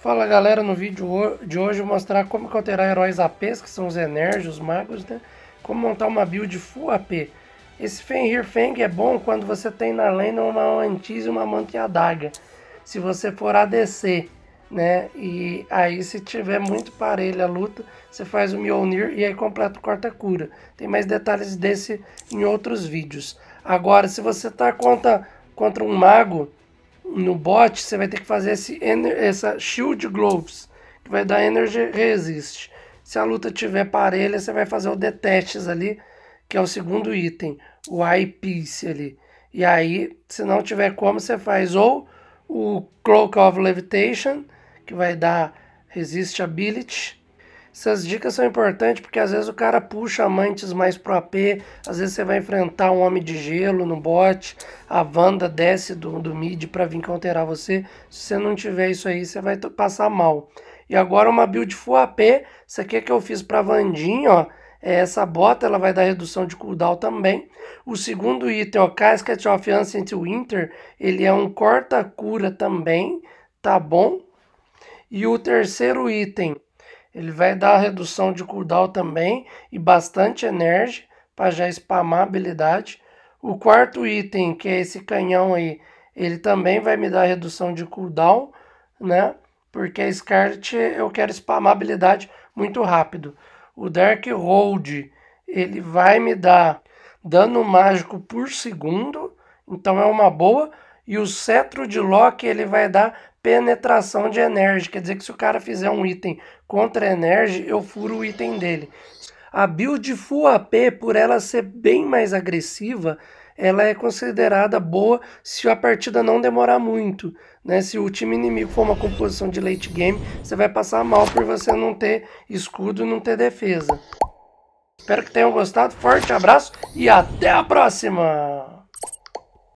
Fala galera, no vídeo de hoje eu vou mostrar como alterar heróis APs, que são os Energios, os magos, né? Como montar uma build full AP. Esse Fenrir Feng é bom quando você tem na lenda uma Antis e uma Manta e Daga. Se você for ADC, né? E aí se tiver muito parelha a luta, você faz o Mjolnir e aí completa o corta-cura. Tem mais detalhes desse em outros vídeos. Agora, se você tá contra, contra um mago no bot, você vai ter que fazer esse, essa Shield Gloves, que vai dar Energy Resist. Se a luta tiver parelha, você vai fazer o Detests ali, que é o segundo item, o Eyepiece ali. E aí, se não tiver como, você faz ou o Cloak of Levitation, que vai dar Resist Ability, essas dicas são importantes porque às vezes o cara puxa amantes mais pro AP, às vezes você vai enfrentar um homem de gelo no bot, a Wanda desce do, do mid para vir counterar você. Se você não tiver isso aí, você vai passar mal. E agora uma build full AP, isso aqui é que eu fiz pra Vandinha, ó. É, essa bota ela vai dar redução de cooldown também. O segundo item, ó, Casket of Ancient Winter, ele é um corta-cura também, tá bom? E o terceiro item, ele vai dar redução de cooldown também e bastante energia para já spamar habilidade. O quarto item, que é esse canhão aí, ele também vai me dar redução de cooldown, né? Porque a Scarlet eu quero spamar habilidade muito rápido. O Dark Hold, ele vai me dar dano mágico por segundo, então é uma boa. E o cetro de Loki ele vai dar penetração de energia. Quer dizer que se o cara fizer um item contra energia, eu furo o item dele. A build full AP, por ela ser bem mais agressiva, ela é considerada boa se a partida não demorar muito. Né? Se o time inimigo for uma composição de late game, você vai passar mal por você não ter escudo e não ter defesa. Espero que tenham gostado, forte abraço e até a próxima!